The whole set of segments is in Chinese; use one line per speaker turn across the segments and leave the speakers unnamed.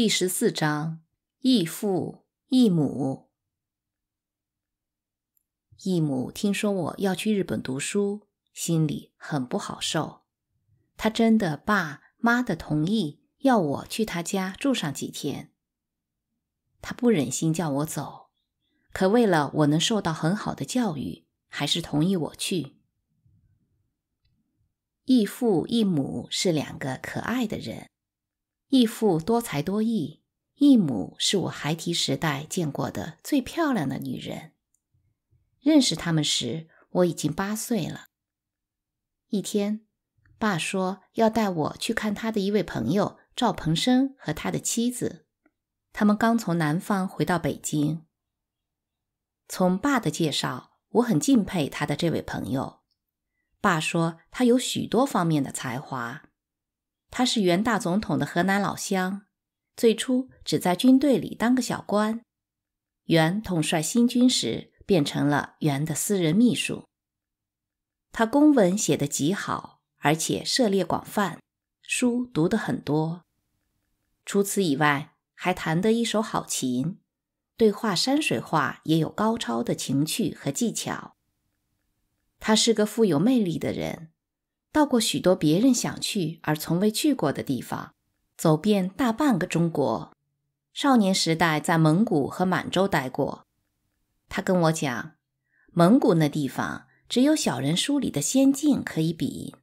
第十四章，异父异母。异母听说我要去日本读书，心里很不好受。他真的爸妈的同意，要我去他家住上几天。他不忍心叫我走，可为了我能受到很好的教育，还是同意我去。异父异母是两个可爱的人。义父多才多艺，义母是我孩提时代见过的最漂亮的女人。认识他们时，我已经八岁了。一天，爸说要带我去看他的一位朋友赵鹏生和他的妻子，他们刚从南方回到北京。从爸的介绍，我很敬佩他的这位朋友。爸说他有许多方面的才华。他是袁大总统的河南老乡，最初只在军队里当个小官。袁统帅新军时，变成了袁的私人秘书。他公文写得极好，而且涉猎广泛，书读得很多。除此以外，还弹得一手好琴，对画山水画也有高超的情趣和技巧。他是个富有魅力的人。到过许多别人想去而从未去过的地方，走遍大半个中国。少年时代在蒙古和满洲待过，他跟我讲，蒙古那地方只有小人书里的仙境可以比。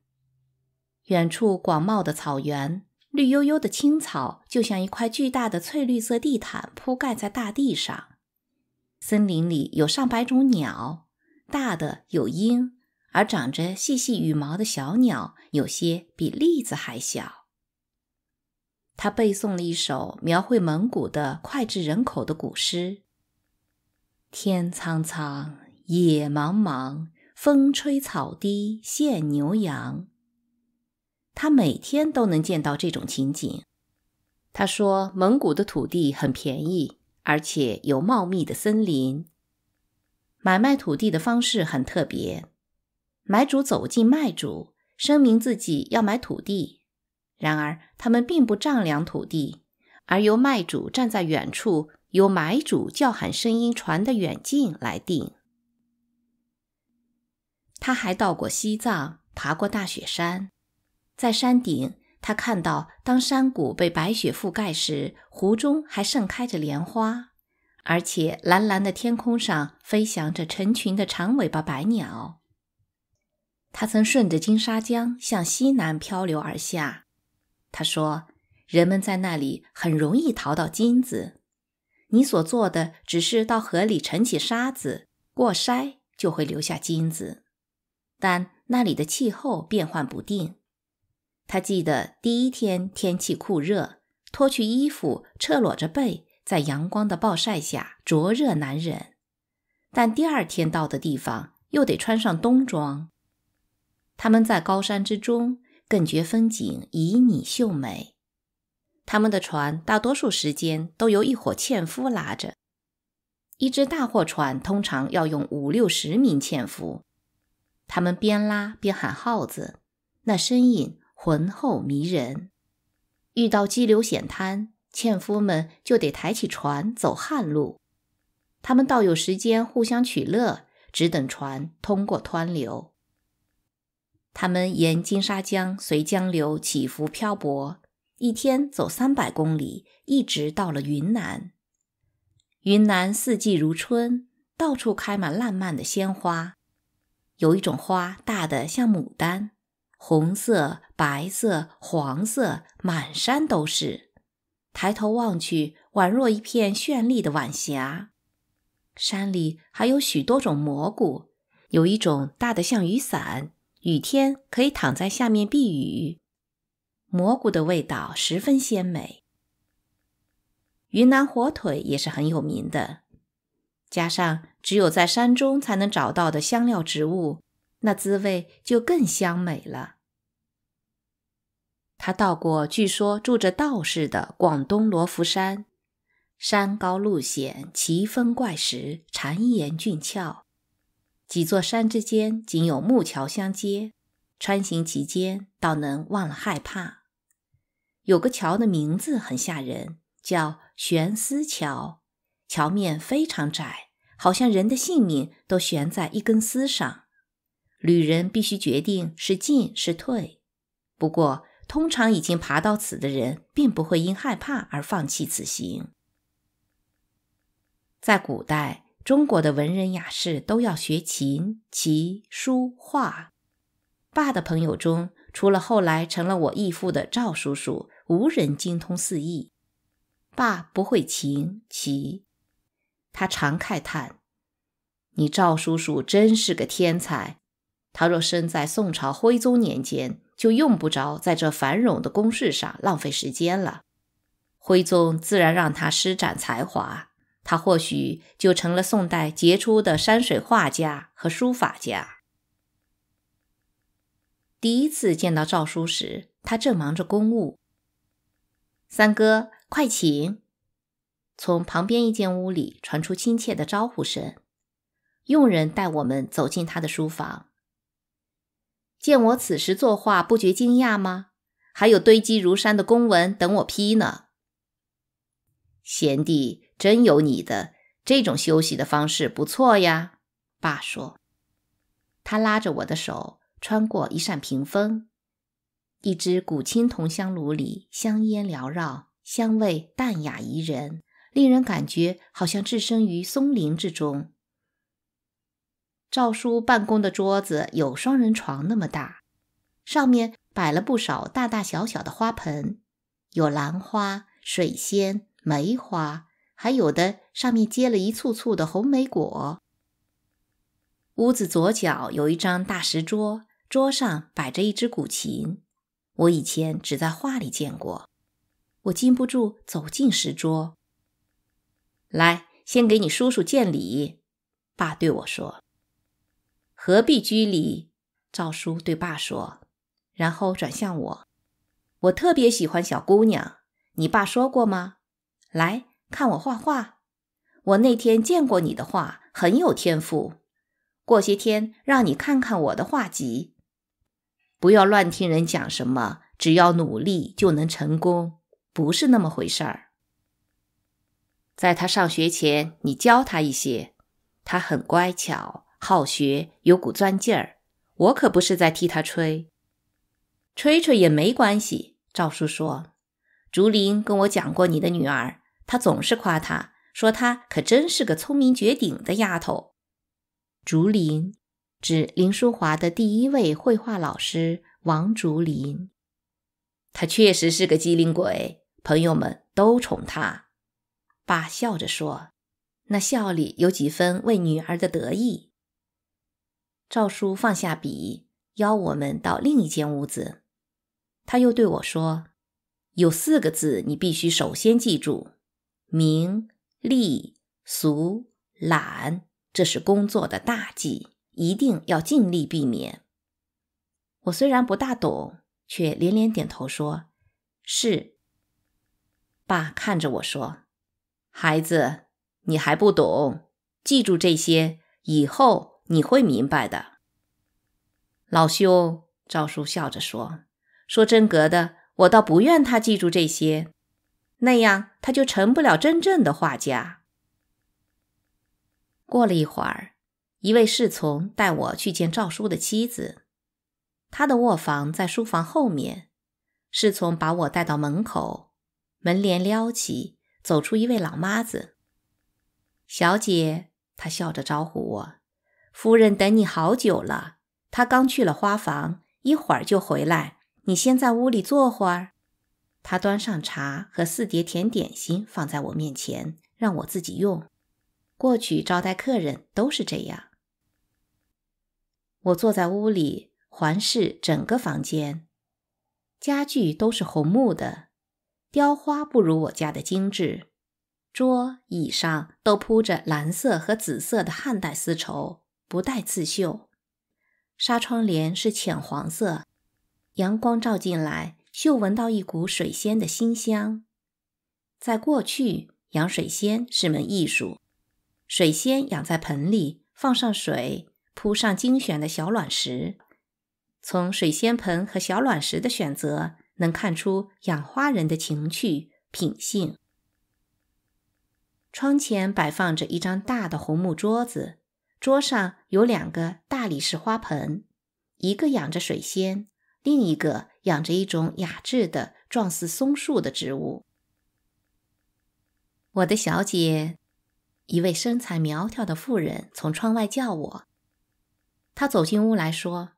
远处广袤的草原，绿油油的青草就像一块巨大的翠绿色地毯铺盖在大地上。森林里有上百种鸟，大的有鹰。而长着细细羽毛的小鸟，有些比栗子还小。他背诵了一首描绘蒙古的脍炙人口的古诗：“天苍苍，野茫茫，风吹草低见牛羊。”他每天都能见到这种情景。他说：“蒙古的土地很便宜，而且有茂密的森林。买卖土地的方式很特别。”买主走进卖主，声明自己要买土地。然而，他们并不丈量土地，而由卖主站在远处，由买主叫喊声音传得远近来定。他还到过西藏，爬过大雪山，在山顶，他看到当山谷被白雪覆盖时，湖中还盛开着莲花，而且蓝蓝的天空上飞翔着成群的长尾巴白鸟。他曾顺着金沙江向西南漂流而下，他说：“人们在那里很容易淘到金子。你所做的只是到河里沉起沙子，过筛就会留下金子。但那里的气候变幻不定。他记得第一天天气酷热，脱去衣服，赤裸着背，在阳光的暴晒下灼热难忍。但第二天到的地方又得穿上冬装。”他们在高山之中更觉风景旖旎秀美。他们的船大多数时间都由一伙纤夫拉着，一只大货船通常要用五六十名纤夫。他们边拉边喊号子，那声音浑厚迷人。遇到激流险滩，纤夫们就得抬起船走旱路。他们倒有时间互相取乐，只等船通过湍流。他们沿金沙江随江流起伏漂泊，一天走三百公里，一直到了云南。云南四季如春，到处开满烂漫的鲜花。有一种花大的像牡丹，红色、白色、黄色，满山都是。抬头望去，宛若一片绚丽的晚霞。山里还有许多种蘑菇，有一种大的像雨伞。雨天可以躺在下面避雨，蘑菇的味道十分鲜美。云南火腿也是很有名的，加上只有在山中才能找到的香料植物，那滋味就更香美了。他到过据说住着道士的广东罗浮山，山高路险，奇峰怪石，禅岩峻峭。几座山之间仅有木桥相接，穿行其间，倒能忘了害怕。有个桥的名字很吓人，叫悬丝桥。桥面非常窄，好像人的性命都悬在一根丝上。旅人必须决定是进是退。不过，通常已经爬到此的人，并不会因害怕而放弃此行。在古代。中国的文人雅士都要学琴、棋、书、画。爸的朋友中，除了后来成了我义父的赵叔叔，无人精通四艺。爸不会琴棋，他常慨叹：“你赵叔叔真是个天才。他若生在宋朝徽宗年间，就用不着在这繁荣的宫事上浪费时间了。徽宗自然让他施展才华。”他或许就成了宋代杰出的山水画家和书法家。第一次见到诏书时，他正忙着公务。三哥，快请！从旁边一间屋里传出亲切的招呼声。佣人带我们走进他的书房。见我此时作画，不觉惊讶吗？还有堆积如山的公文等我批呢。贤弟，真有你的！这种休息的方式不错呀。爸说，他拉着我的手，穿过一扇屏风，一只古青铜香炉里香烟缭绕，香味淡雅宜人，令人感觉好像置身于松林之中。赵叔办公的桌子有双人床那么大，上面摆了不少大大小小的花盆，有兰花、水仙。梅花，还有的上面结了一簇簇的红梅果。屋子左角有一张大石桌，桌上摆着一只古琴，我以前只在画里见过。我禁不住走进石桌，来，先给你叔叔见礼。”爸对我说，“何必拘礼？”赵叔对爸说，然后转向我，“我特别喜欢小姑娘，你爸说过吗？”来看我画画，我那天见过你的画，很有天赋。过些天让你看看我的画集。不要乱听人讲什么，只要努力就能成功，不是那么回事儿。在他上学前，你教他一些。他很乖巧，好学，有股钻劲儿。我可不是在替他吹，吹吹也没关系。赵叔说。竹林跟我讲过你的女儿，她总是夸她说她可真是个聪明绝顶的丫头。竹林指林淑华的第一位绘画老师王竹林，她确实是个机灵鬼，朋友们都宠她。爸笑着说，那笑里有几分为女儿的得意。赵叔放下笔，邀我们到另一间屋子，他又对我说。有四个字，你必须首先记住：名利俗懒。这是工作的大忌，一定要尽力避免。我虽然不大懂，却连连点头说：“是。”爸看着我说：“孩子，你还不懂，记住这些，以后你会明白的。”老兄，赵叔笑着说：“说真格的。”我倒不愿他记住这些，那样他就成不了真正的画家。过了一会儿，一位侍从带我去见赵叔的妻子。他的卧房在书房后面。侍从把我带到门口，门帘撩起，走出一位老妈子。小姐，他笑着招呼我：“夫人等你好久了，她刚去了花房，一会儿就回来。”你先在屋里坐会儿。他端上茶和四碟甜点心，放在我面前，让我自己用。过去招待客人都是这样。我坐在屋里，环视整个房间。家具都是红木的，雕花不如我家的精致。桌椅上都铺着蓝色和紫色的汉代丝绸，不带刺绣。纱窗帘是浅黄色。阳光照进来，嗅闻到一股水仙的馨香。在过去，养水仙是门艺术。水仙养在盆里，放上水，铺上精选的小卵石。从水仙盆和小卵石的选择，能看出养花人的情趣品性。窗前摆放着一张大的红木桌子，桌上有两个大理石花盆，一个养着水仙。另一个养着一种雅致的、状似松树的植物。我的小姐，一位身材苗条的妇人从窗外叫我。她走进屋来说：“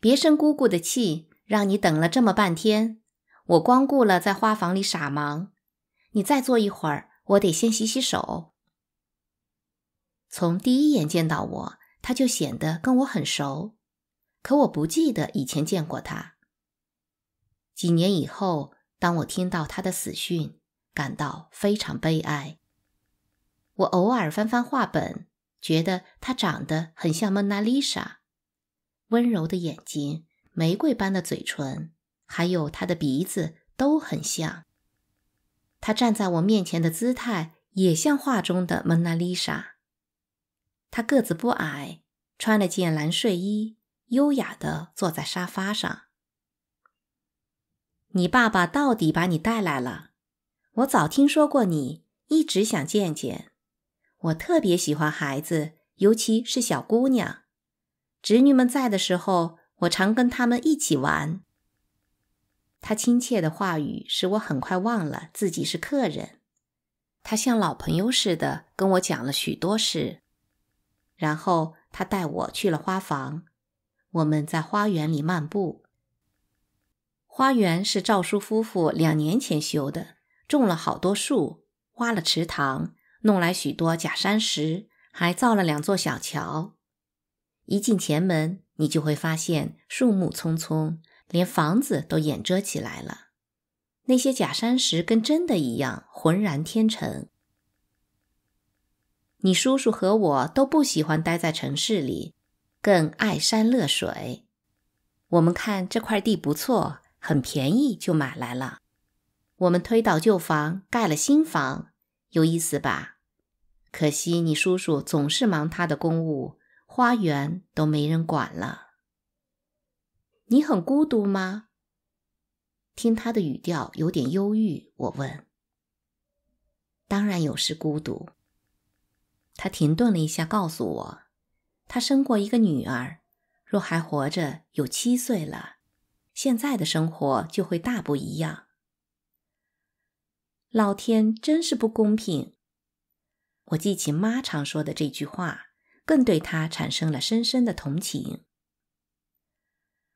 别生姑姑的气，让你等了这么半天，我光顾了在花房里傻忙。你再坐一会儿，我得先洗洗手。”从第一眼见到我，她就显得跟我很熟。可我不记得以前见过他。几年以后，当我听到他的死讯，感到非常悲哀。我偶尔翻翻画本，觉得他长得很像蒙娜丽莎，温柔的眼睛、玫瑰般的嘴唇，还有他的鼻子都很像。他站在我面前的姿态也像画中的蒙娜丽莎。他个子不矮，穿了件蓝睡衣。优雅地坐在沙发上。你爸爸到底把你带来了？我早听说过你，一直想见见。我特别喜欢孩子，尤其是小姑娘。侄女们在的时候，我常跟他们一起玩。他亲切的话语使我很快忘了自己是客人。他像老朋友似的跟我讲了许多事，然后他带我去了花房。我们在花园里漫步。花园是赵叔夫妇两年前修的，种了好多树，挖了池塘，弄来许多假山石，还造了两座小桥。一进前门，你就会发现树木葱葱，连房子都掩遮起来了。那些假山石跟真的一样，浑然天成。你叔叔和我都不喜欢待在城市里。更爱山乐水，我们看这块地不错，很便宜，就买来了。我们推倒旧房，盖了新房，有意思吧？可惜你叔叔总是忙他的公务，花园都没人管了。你很孤独吗？听他的语调有点忧郁，我问。当然有时孤独。他停顿了一下，告诉我。他生过一个女儿，若还活着，有七岁了，现在的生活就会大不一样。老天真是不公平！我记起妈常说的这句话，更对她产生了深深的同情。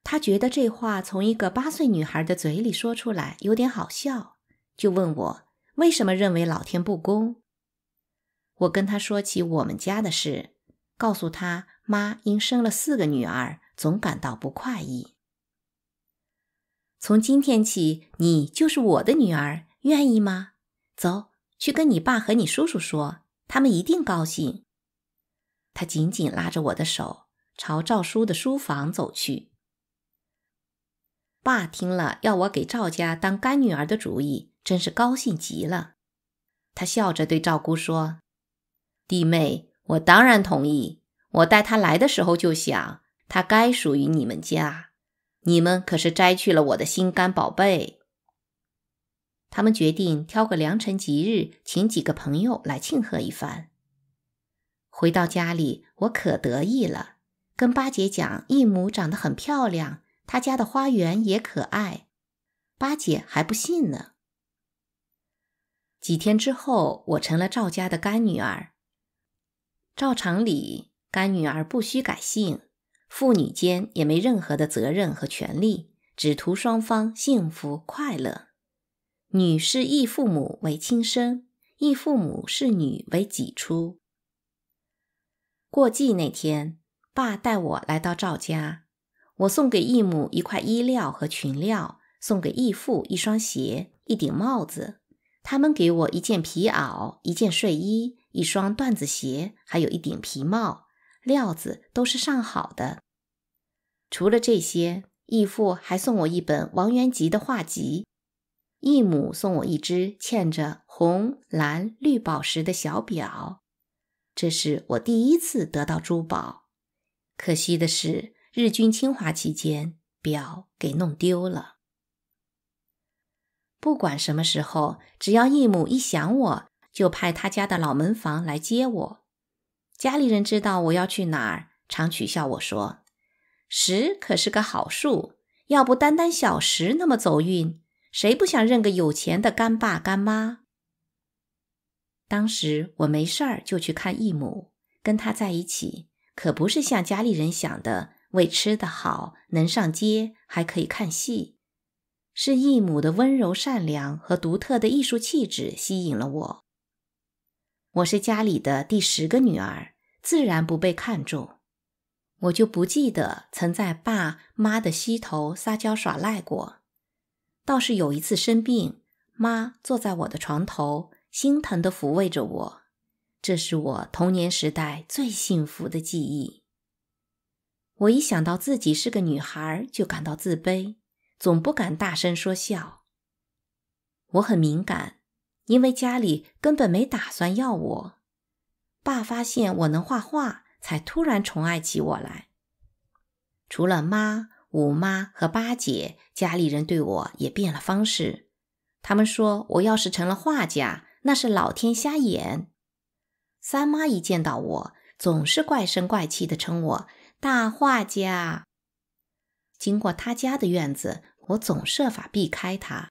她觉得这话从一个八岁女孩的嘴里说出来有点好笑，就问我为什么认为老天不公。我跟她说起我们家的事。告诉他，妈因生了四个女儿，总感到不快意。从今天起，你就是我的女儿，愿意吗？走去跟你爸和你叔叔说，他们一定高兴。他紧紧拉着我的手，朝赵叔的书房走去。爸听了要我给赵家当干女儿的主意，真是高兴极了。他笑着对赵姑说：“弟妹。”我当然同意。我带他来的时候就想，他该属于你们家。你们可是摘去了我的心肝宝贝。他们决定挑个良辰吉日，请几个朋友来庆贺一番。回到家里，我可得意了，跟八姐讲，义母长得很漂亮，她家的花园也可爱。八姐还不信呢。几天之后，我成了赵家的干女儿。照常理，干女儿不需改姓，父女间也没任何的责任和权利，只图双方幸福快乐。女视义父母为亲生，义父母视女为己出。过祭那天，爸带我来到赵家，我送给义母一块衣料和裙料，送给义父一双鞋、一顶帽子，他们给我一件皮袄、一件睡衣。一双缎子鞋，还有一顶皮帽，料子都是上好的。除了这些，义父还送我一本王元吉的画集，义母送我一只嵌着红、蓝、绿宝石的小表。这是我第一次得到珠宝，可惜的是，日军侵华期间，表给弄丢了。不管什么时候，只要义母一想我。就派他家的老门房来接我。家里人知道我要去哪儿，常取笑我说：“十可是个好数，要不单单小十那么走运，谁不想认个有钱的干爸干妈？”当时我没事儿就去看义母，跟她在一起可不是像家里人想的，为吃得好，能上街，还可以看戏，是义母的温柔善良和独特的艺术气质吸引了我。我是家里的第十个女儿，自然不被看重。我就不记得曾在爸妈的膝头撒娇耍赖过，倒是有一次生病，妈坐在我的床头，心疼地抚慰着我。这是我童年时代最幸福的记忆。我一想到自己是个女孩，就感到自卑，总不敢大声说笑。我很敏感。因为家里根本没打算要我，爸发现我能画画，才突然宠爱起我来。除了妈、五妈和八姐，家里人对我也变了方式。他们说我要是成了画家，那是老天瞎眼。三妈一见到我，总是怪声怪气的称我“大画家”。经过他家的院子，我总设法避开他。